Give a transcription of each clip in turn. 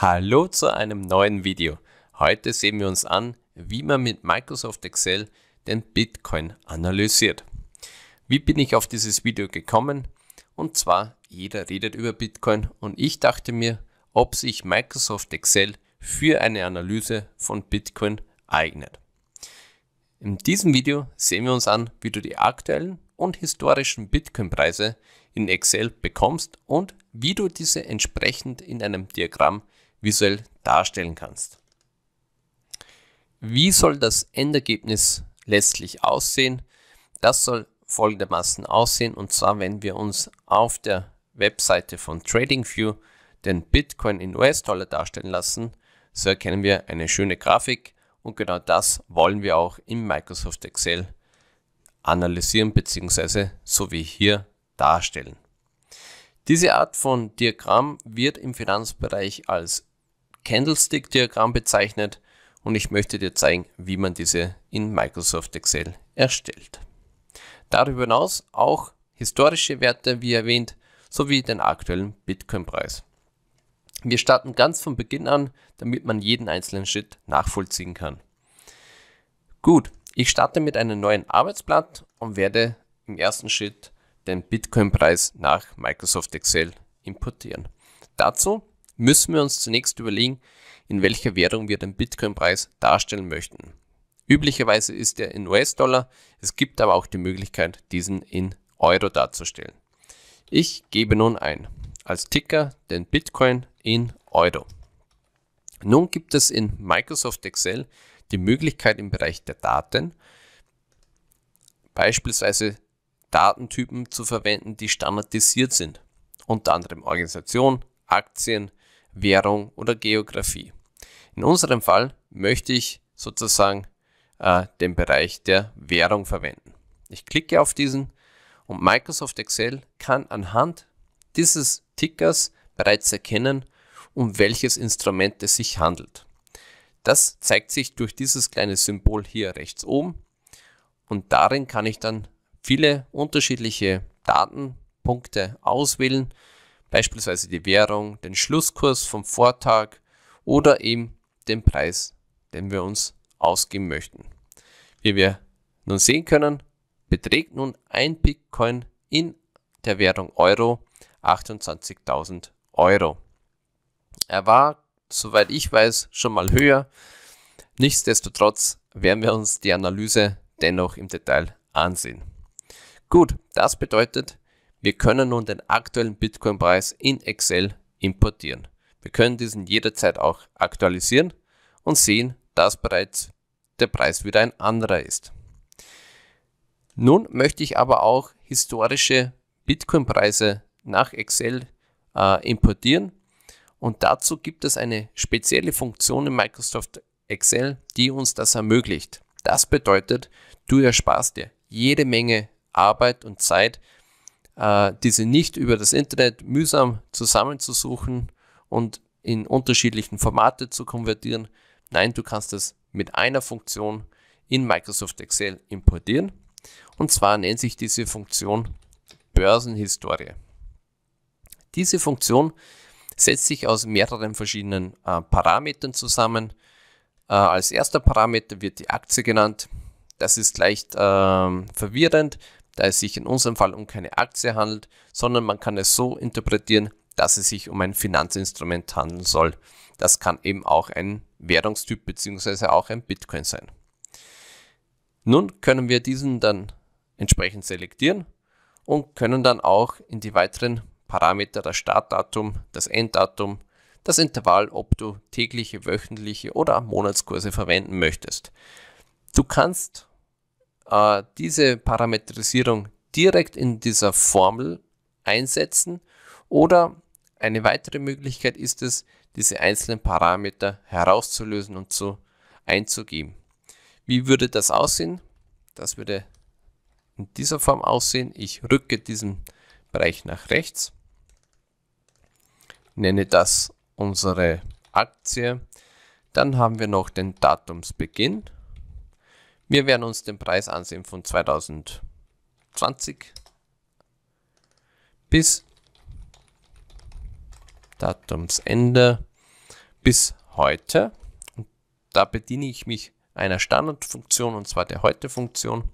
Hallo zu einem neuen Video. Heute sehen wir uns an, wie man mit Microsoft Excel den Bitcoin analysiert. Wie bin ich auf dieses Video gekommen? Und zwar, jeder redet über Bitcoin und ich dachte mir, ob sich Microsoft Excel für eine Analyse von Bitcoin eignet. In diesem Video sehen wir uns an, wie du die aktuellen und historischen Bitcoin-Preise in Excel bekommst und wie du diese entsprechend in einem Diagramm visuell darstellen kannst. Wie soll das Endergebnis letztlich aussehen? Das soll folgendermaßen aussehen und zwar, wenn wir uns auf der Webseite von TradingView den Bitcoin in US-Dollar darstellen lassen, so erkennen wir eine schöne Grafik und genau das wollen wir auch in Microsoft Excel analysieren bzw. so wie hier darstellen. Diese Art von Diagramm wird im Finanzbereich als Candlestick-Diagramm bezeichnet und ich möchte dir zeigen, wie man diese in Microsoft Excel erstellt. Darüber hinaus auch historische Werte, wie erwähnt, sowie den aktuellen Bitcoin-Preis. Wir starten ganz von Beginn an, damit man jeden einzelnen Schritt nachvollziehen kann. Gut, ich starte mit einem neuen Arbeitsblatt und werde im ersten Schritt den Bitcoin-Preis nach Microsoft Excel importieren. Dazu müssen wir uns zunächst überlegen, in welcher Währung wir den Bitcoin-Preis darstellen möchten. Üblicherweise ist er in US-Dollar, es gibt aber auch die Möglichkeit, diesen in Euro darzustellen. Ich gebe nun ein, als Ticker den Bitcoin in Euro. Nun gibt es in Microsoft Excel die Möglichkeit im Bereich der Daten, beispielsweise Datentypen zu verwenden, die standardisiert sind, unter anderem Organisation, Aktien, Währung oder Geografie. In unserem Fall möchte ich sozusagen äh, den Bereich der Währung verwenden. Ich klicke auf diesen und Microsoft Excel kann anhand dieses Tickers bereits erkennen, um welches Instrument es sich handelt. Das zeigt sich durch dieses kleine Symbol hier rechts oben und darin kann ich dann viele unterschiedliche Datenpunkte auswählen beispielsweise die Währung, den Schlusskurs vom Vortag oder eben den Preis, den wir uns ausgeben möchten. Wie wir nun sehen können, beträgt nun ein Bitcoin in der Währung Euro 28.000 Euro. Er war, soweit ich weiß, schon mal höher. Nichtsdestotrotz werden wir uns die Analyse dennoch im Detail ansehen. Gut, das bedeutet, wir können nun den aktuellen Bitcoin-Preis in Excel importieren. Wir können diesen jederzeit auch aktualisieren und sehen, dass bereits der Preis wieder ein anderer ist. Nun möchte ich aber auch historische Bitcoin-Preise nach Excel äh, importieren und dazu gibt es eine spezielle Funktion in Microsoft Excel, die uns das ermöglicht. Das bedeutet, du ersparst dir jede Menge Arbeit und Zeit, äh, diese nicht über das Internet mühsam zusammenzusuchen und in unterschiedlichen Formate zu konvertieren. Nein, du kannst es mit einer Funktion in Microsoft Excel importieren. Und zwar nennt sich diese Funktion Börsenhistorie. Diese Funktion setzt sich aus mehreren verschiedenen äh, Parametern zusammen. Äh, als erster Parameter wird die Aktie genannt. Das ist leicht äh, verwirrend, da es sich in unserem Fall um keine Aktie handelt, sondern man kann es so interpretieren, dass es sich um ein Finanzinstrument handeln soll. Das kann eben auch ein Währungstyp bzw. auch ein Bitcoin sein. Nun können wir diesen dann entsprechend selektieren und können dann auch in die weiteren Parameter das Startdatum, das Enddatum, das Intervall, ob du tägliche, wöchentliche oder Monatskurse verwenden möchtest. Du kannst äh, diese Parametrisierung direkt in dieser Formel einsetzen oder eine weitere Möglichkeit ist es, diese einzelnen Parameter herauszulösen und zu einzugeben. Wie würde das aussehen? Das würde in dieser Form aussehen. Ich rücke diesen Bereich nach rechts, nenne das unsere Aktie. Dann haben wir noch den Datumsbeginn wir werden uns den Preis ansehen von 2020 bis Datumsende bis heute. Und da bediene ich mich einer Standardfunktion und zwar der heute-Funktion.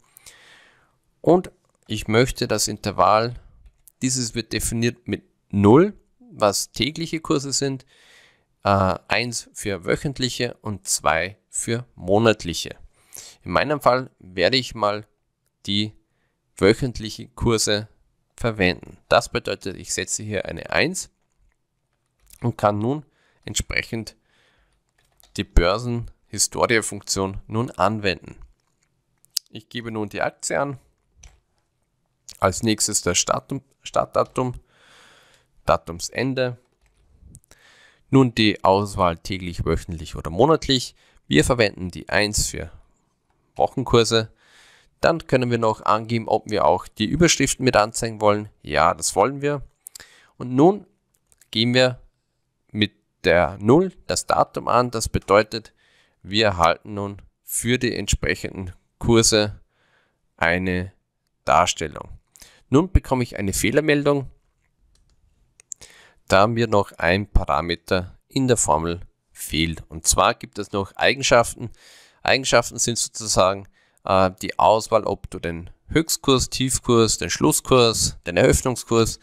Und ich möchte das Intervall, dieses wird definiert mit 0, was tägliche Kurse sind, äh, 1 für wöchentliche und 2 für monatliche. In meinem Fall werde ich mal die wöchentlichen Kurse verwenden. Das bedeutet, ich setze hier eine 1 und kann nun entsprechend die Börsenhistorie-Funktion nun anwenden. Ich gebe nun die Aktie an, als nächstes das Startdatum, Startdatum Datumsende, nun die Auswahl täglich, wöchentlich oder monatlich. Wir verwenden die 1 für Wochenkurse. Dann können wir noch angeben, ob wir auch die Überschriften mit anzeigen wollen. Ja, das wollen wir. Und nun gehen wir mit der 0 das Datum an. Das bedeutet, wir erhalten nun für die entsprechenden Kurse eine Darstellung. Nun bekomme ich eine Fehlermeldung, da mir noch ein Parameter in der Formel fehlt. Und zwar gibt es noch Eigenschaften, Eigenschaften sind sozusagen äh, die Auswahl, ob du den Höchstkurs, Tiefkurs, den Schlusskurs, den Eröffnungskurs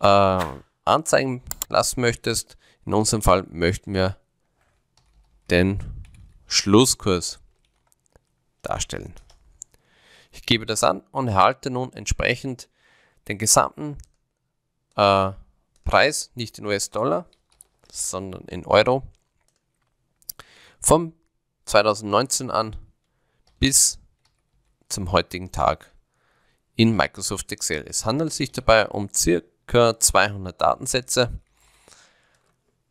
äh, anzeigen lassen möchtest. In unserem Fall möchten wir den Schlusskurs darstellen. Ich gebe das an und erhalte nun entsprechend den gesamten äh, Preis, nicht in US-Dollar, sondern in Euro, vom 2019 an bis zum heutigen Tag in Microsoft Excel. Es handelt sich dabei um circa 200 Datensätze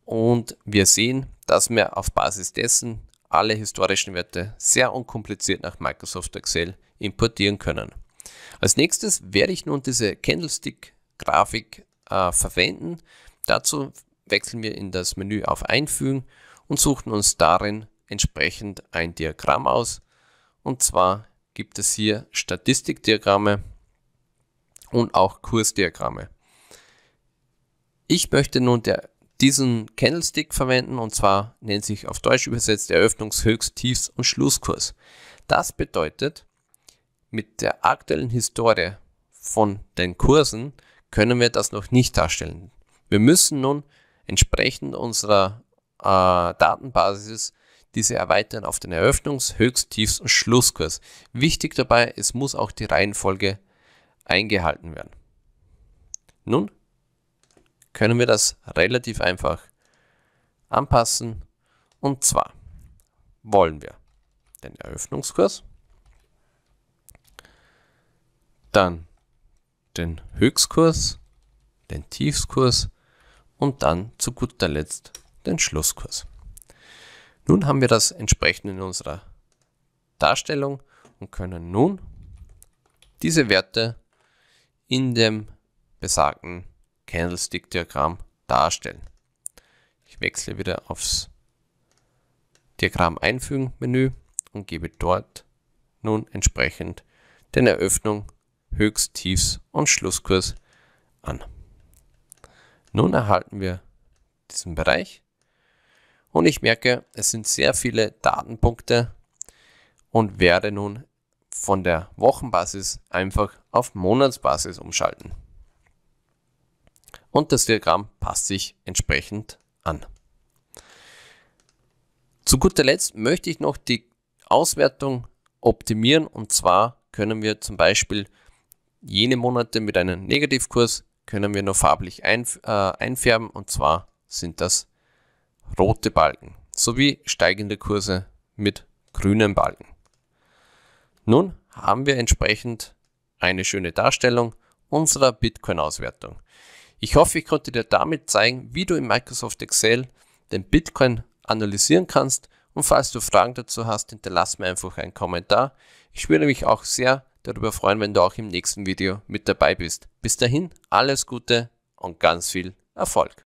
und wir sehen, dass wir auf Basis dessen alle historischen Werte sehr unkompliziert nach Microsoft Excel importieren können. Als nächstes werde ich nun diese Candlestick-Grafik äh, verwenden. Dazu wechseln wir in das Menü auf Einfügen und suchen uns darin entsprechend ein Diagramm aus. Und zwar gibt es hier Statistikdiagramme und auch Kursdiagramme. Ich möchte nun der, diesen Candlestick verwenden und zwar nennt sich auf Deutsch übersetzt Eröffnungs-, Höchst-, Tiefs- und Schlusskurs. Das bedeutet, mit der aktuellen Historie von den Kursen können wir das noch nicht darstellen. Wir müssen nun entsprechend unserer äh, Datenbasis diese erweitern auf den Eröffnungs-, Höchst-, Tiefst- und Schlusskurs. Wichtig dabei, es muss auch die Reihenfolge eingehalten werden. Nun können wir das relativ einfach anpassen. Und zwar wollen wir den Eröffnungskurs, dann den Höchstkurs, den Tiefskurs und dann zu guter Letzt den Schlusskurs. Nun haben wir das entsprechend in unserer Darstellung und können nun diese Werte in dem besagten Candlestick-Diagramm darstellen. Ich wechsle wieder aufs Diagramm einfügen Menü und gebe dort nun entsprechend den Eröffnung, Höchst, Tiefs und Schlusskurs an. Nun erhalten wir diesen Bereich und ich merke, es sind sehr viele Datenpunkte und werde nun von der Wochenbasis einfach auf Monatsbasis umschalten. Und das Diagramm passt sich entsprechend an. Zu guter Letzt möchte ich noch die Auswertung optimieren und zwar können wir zum Beispiel jene Monate mit einem Negativkurs können wir nur farblich einf äh, einfärben und zwar sind das rote Balken sowie steigende Kurse mit grünen Balken. Nun haben wir entsprechend eine schöne Darstellung unserer Bitcoin-Auswertung. Ich hoffe, ich konnte dir damit zeigen, wie du in Microsoft Excel den Bitcoin analysieren kannst und falls du Fragen dazu hast, hinterlass mir einfach einen Kommentar. Ich würde mich auch sehr darüber freuen, wenn du auch im nächsten Video mit dabei bist. Bis dahin, alles Gute und ganz viel Erfolg.